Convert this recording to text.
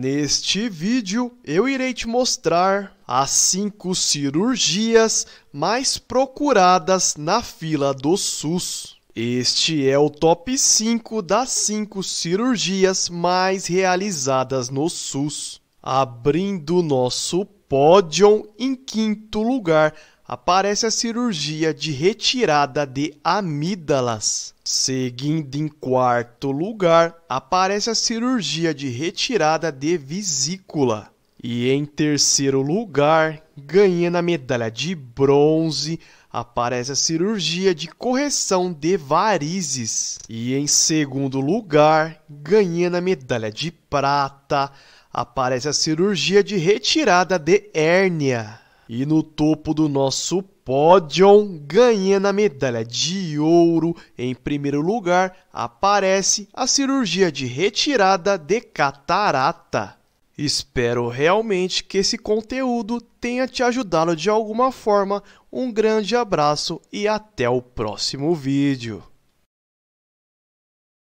Neste vídeo eu irei te mostrar as 5 cirurgias mais procuradas na fila do SUS. Este é o top 5 das 5 cirurgias mais realizadas no SUS, abrindo nosso pódio em quinto lugar aparece a cirurgia de retirada de amígdalas. Seguindo em quarto lugar, aparece a cirurgia de retirada de vesícula. E em terceiro lugar, ganhando a medalha de bronze, aparece a cirurgia de correção de varizes. E em segundo lugar, ganhando a medalha de prata, aparece a cirurgia de retirada de hérnia. E no topo do nosso pódio, ganhando a medalha de ouro em primeiro lugar, aparece a cirurgia de retirada de catarata. Espero realmente que esse conteúdo tenha te ajudado de alguma forma. Um grande abraço e até o próximo vídeo.